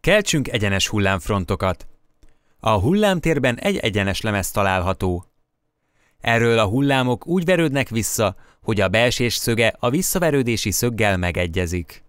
Keltsünk egyenes hullámfrontokat. A hullámtérben egy egyenes lemez található. Erről a hullámok úgy verődnek vissza, hogy a belsés szöge a visszaverődési szöggel megegyezik.